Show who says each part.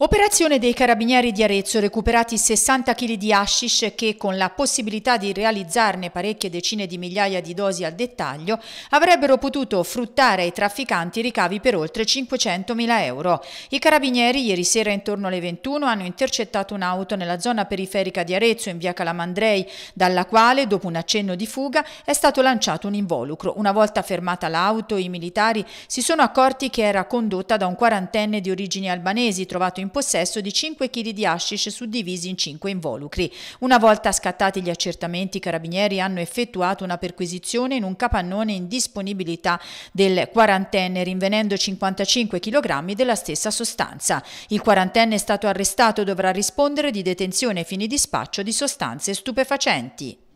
Speaker 1: Operazione dei carabinieri di Arezzo, recuperati 60 kg di hashish che con la possibilità di realizzarne parecchie decine di migliaia di dosi al dettaglio avrebbero potuto fruttare ai trafficanti ricavi per oltre 500 mila euro. I carabinieri ieri sera intorno alle 21 hanno intercettato un'auto nella zona periferica di Arezzo in via Calamandrei dalla quale dopo un accenno di fuga è stato lanciato un involucro. Una volta fermata l'auto i militari si sono accorti che era condotta da un quarantenne di origini albanesi trovato in in possesso di 5 kg di hashish suddivisi in 5 involucri. Una volta scattati gli accertamenti, i carabinieri hanno effettuato una perquisizione in un capannone in disponibilità del quarantenne, rinvenendo 55 kg della stessa sostanza. Il quarantenne è stato arrestato e dovrà rispondere di detenzione e fini di spaccio di sostanze stupefacenti.